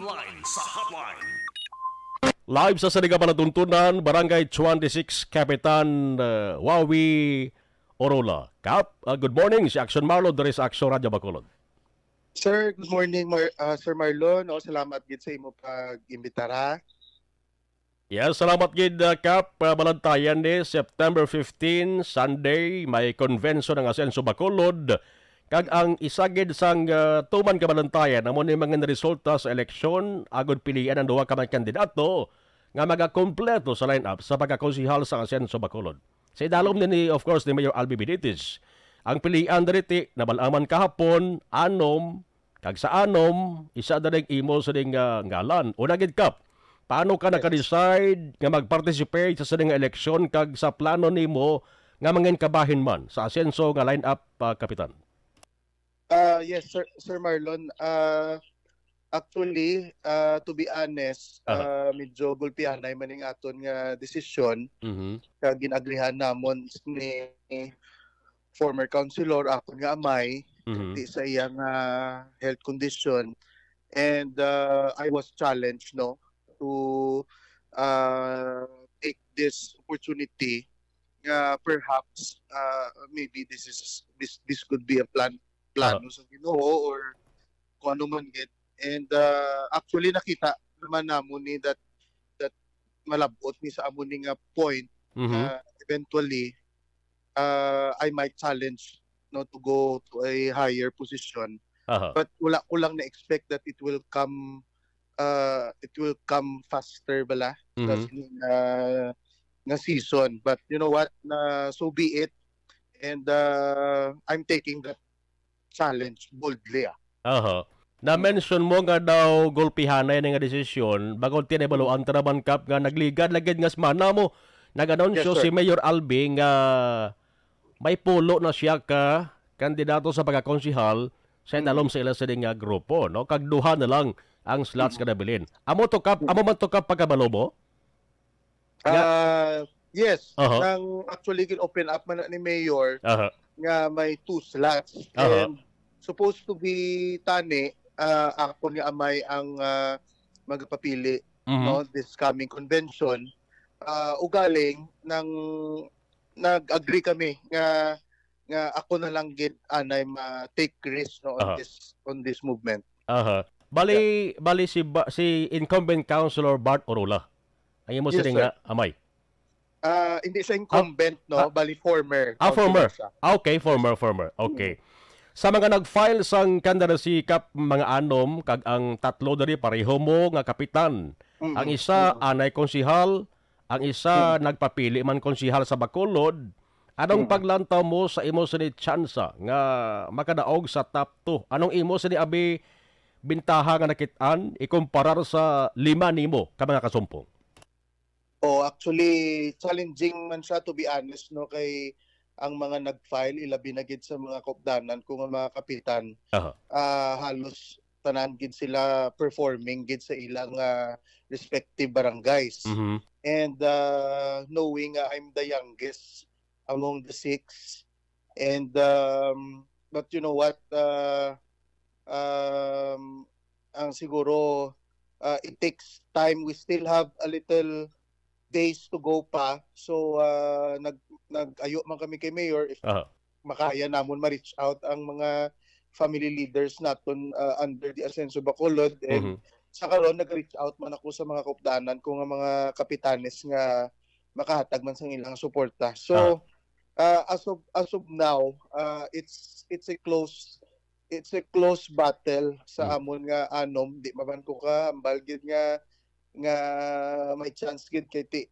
online sa hotline. Live sa Saligaban na Tuntunan, Barangay 26, Kapitan uh, Wawi Orola. Kap, uh, good morning. Si Action Marlo, there is Action Radyo Bacolod. Sir, good morning, Mar uh, Sir Marlon. O, salamat gid sa imo pag-imbitara. Yes, salamat gid uh, Cap. Uh, Balantayan ni September 15, Sunday, may convention ng Asenso Bacolod. Kag ang isagid sang uh, tuman kabalantayan amo ni mga resulta sa eleksyon agod pilian ang duha ka mga kandidato nga magakompleto sa lineup sa pagkakonsihal sa Asenso Bacolod. Sa idalom ni, of course, ni Mayor Albi Benitez, ang pilihan diriti na balaman kahapon, anom, kag sa anom, isa na rin imo sa ring uh, ah, ngalan. O nagid kap, paano ka naka-decide nga mag sa sining eleksyon kag sa plano nimo nga mangin kabahin man sa Asenso nga lineup, uh, Kapitan? Uh, yes, Sir, Sir Marlon. Uh, actually, uh, to be honest, uh-huh. uh, medyo gulpihan ay maning aton nga desisyon. Mm-hmm. Kaya ginagrihan namon ni former councilor ako nga amay mm-hmm. di sa iyang uh, health condition and uh, I was challenged no to uh, take this opportunity uh, perhaps uh, maybe this is this this could be a plan plano uh-huh. sa Ginoo or kung ano man get. And uh, actually nakita naman namo ni that that malabot ni sa amo nga point mm-hmm. uh, eventually uh, I might challenge no to go to a higher position. Uh-huh. But wala ko lang na expect that it will come uh, it will come faster bala mm-hmm. kasi na season. But you know what? Na so be it. And uh, I'm taking that challenge boldly ah. Aha. Na-mention mo nga daw gulpihanay na nga desisyon bagong tinebalo ang Taraban Cup nga nagligad lagid nga semana mo. Nag-announce yes, si Mayor Albi nga may pulo na siya ka kandidato sa pagkakonsihal mm-hmm. sa inalom sa ila sa nga grupo. No? Kagduha na lang ang slots mm-hmm. ka nabilin. Amo to cup, amo man to cup pagkabalo mo? Uh, yes. Uh-huh. Nang actually, open up man ni Mayor. Uh-huh nga may two slots. Uh-huh. And supposed to be tani uh, ako ni Amay ang uh, magpapili mm-hmm. no this coming convention. Uh, ugaling ng nag-agree kami nga nga ako na lang git anay ma take risk no on uh-huh. this on this movement. Aha. Uh-huh. Bali yeah. bali si ba, si incumbent councilor Bart Orola. Ang imo yes, siring nga amay uh, hindi siya ah, incumbent, ah, no? Ah, Bali, former. Ah, former. Siya. Ah, okay, former, former. Okay. Sa mga nag-file sang kanda na sikap mga anom, kag ang tatlo dari pareho mo nga kapitan. Mm-hmm. Ang isa, mm-hmm. anay konsihal. Ang isa, mm-hmm. nagpapili man konsihal sa Bacolod. Anong hmm. paglantaw mo sa imo sa ni Chansa nga makadaog sa top 2? Anong imo sa ni Abi bintaha nga nakit nakitaan ikumparar sa lima nimo ka mga kasumpong? Oh, actually challenging man siya to be honest no kay ang mga nagfile ilabi na gid sa mga kopdanan kung mga kapitan uh-huh. uh, halos tanan gid sila performing gid sa ilang uh, respective barangays. Mm-hmm. And uh, knowing uh, I'm the youngest among the six and um, but you know what uh, um, ang siguro uh, it takes time we still have a little days to go pa. So uh, nag nag-ayo man kami kay Mayor if uh-huh. makaya namon ma-reach out ang mga family leaders naton uh, under the Ascenso Bacolod and mm-hmm. sa karon nag-reach out man ako sa mga kapdanan ko nga mga kapitanes nga makahatag man sang ilang suporta. So uh-huh. uh, as of as of now, uh, it's it's a close it's a close battle sa mm-hmm. amon nga anom di maban ko ka ambal nga nga may chance gid kay ti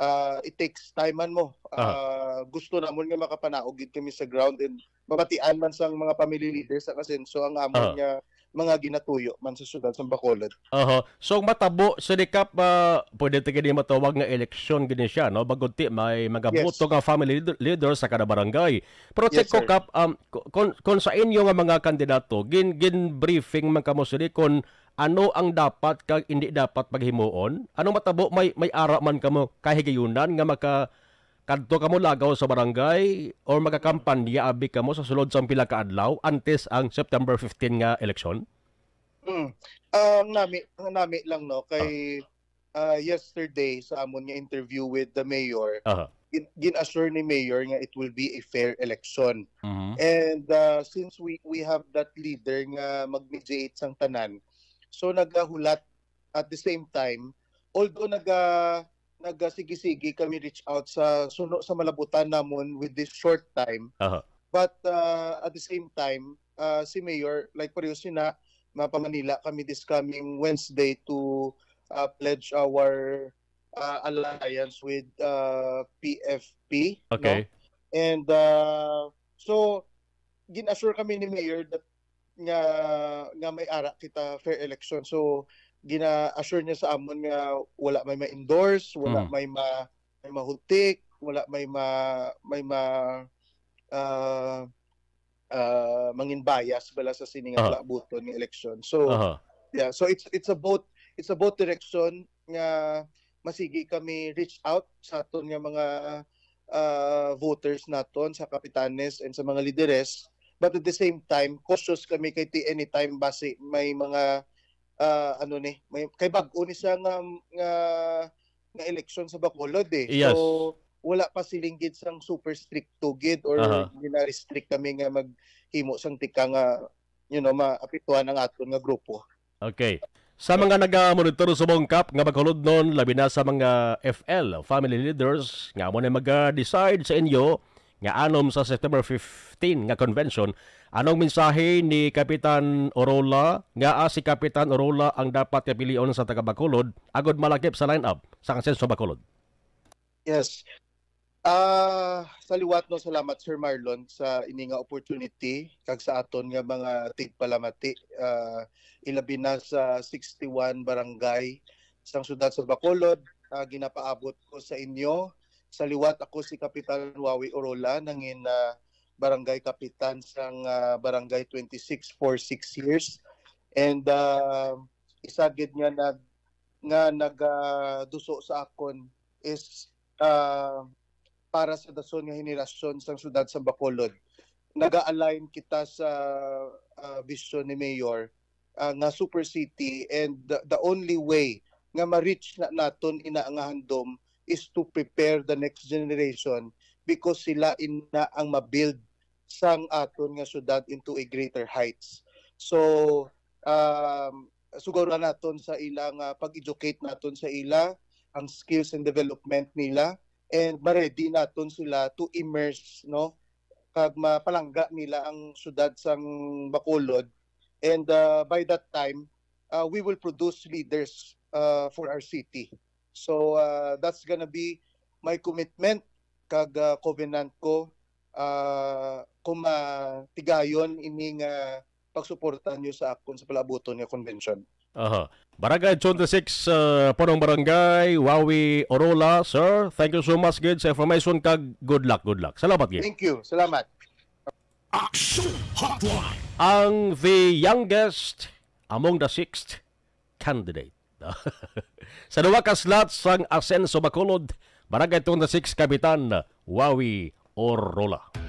uh, ah, it takes time man mo. Uh, uh-huh. gusto namon nga makapanaog gid kami sa ground and mabatian man sang mga family leaders sa kasenso ang amon uh-huh. nga mga ginatuyo man sa syudad sa Bacolod. Oho. Uh-huh. So matabo sa so, dikap uh, pwede ti gani matawag nga eleksyon gani siya no bagod may mga yes. nga family leader, leader sa kada barangay. Pero check yes, ko kap um, kon, kon, sa inyo nga mga kandidato gin gin briefing man kamo sa kon ano ang dapat kag hindi dapat paghimuon? Ano matabo may may ara man kamo kay kahigayunan nga maka kadto kamo lagaw sa barangay or magakampanya abi kamo sa sulod sa pila ka adlaw antes ang September 15 nga election Mm. Um nami nami lang no kay uh, yesterday sa amon nga interview with the mayor. Uh-huh gin-assure ni mayor nga it will be a fair election. Mm-hmm. And uh, since we we have that leader nga mag-mediate sang tanan, So nagahulat at the same time, although naga nagasigi kami reach out sa suno sa malabutan namon with this short time. Uh-huh. But uh, at the same time, uh, si Mayor, like parehas na, mapamanila kami this coming Wednesday to uh, pledge our uh, alliance with uh, PFP. Okay. No? And uh, so, gin-assure kami ni Mayor that nga nga may ara kita fair election. So gina-assure niya sa amon nga wala may ma-endorse, wala mm. may ma may mahutik, wala may ma may ma uh, ah, uh, ah, mangin bias bala sa sini nga uh-huh. buton ni election. So uh-huh. yeah, so it's it's about it's about direction nga masigi kami reach out sa aton nga mga uh, voters naton sa kapitanes and sa mga lideres But at the same time, cautious kami kay ti anytime base may mga uh, ano ni, may kay bag-o ni sa nga, nga, nga election sa Bacolod eh. Yes. So wala pa si silinggid sang super strict tugid or uh-huh. restrict kami nga maghimo sang tika nga you know maapituan ang aton nga grupo. Okay. Sa mga naga-monitor sa Bongkap nga Bacolod noon labi na sa mga FL, family leaders, nga mo na mag-decide sa inyo nga anom sa September 15 nga convention anong mensahe ni Kapitan Orola nga ah, si Kapitan Orola ang dapat kapilion sa taga Bacolod agod malakip sa lineup sa konsenso Bacolod Yes Ah, uh, sa no salamat Sir Marlon sa ini nga opportunity kag sa aton nga mga tigpalamati uh, ilabi na sa 61 barangay sang siyudad sa Bacolod uh, ginapaabot ko sa inyo sa liwat ako si Kapitan Wawi Orola nangin uh, ah, barangay kapitan sang uh, ah, barangay 26 for 6 years and uh, isa gid nga nag nga nagaduso uh, sa akon is uh, para sa dason nga henerasyon sang sudad sa Bacolod naga-align kita sa uh, vision ni mayor uh, nga super city and the, the only way nga ma-reach na naton ina ang handom is to prepare the next generation because sila ina ang mabuild sang aton nga syudad into a greater heights. So, um, suguro naton sa ila nga pag-educate naton sa ila ang skills and development nila and ma-ready naton sila to immerse no kag mapalangga nila ang syudad sang Bacolod and uh, by that time uh, we will produce leaders uh, for our city. So uh, that's gonna be my commitment kag uh, covenant ko uh, kung matigayon ining uh, pagsuporta niyo sa akon sa palabuton nga convention. Aha. Barangay 26 6, uh, Punong Barangay, Wawi Orola, sir. Thank you so much, good sa information kag good luck, good luck. Salamat, gid. Thank you. Salamat. Action Hotline. Ang the youngest among the sixth candidate. sa duwa ka slot sang Asenso Bacolod, Barangay 26 Kapitan, Wawi Orola.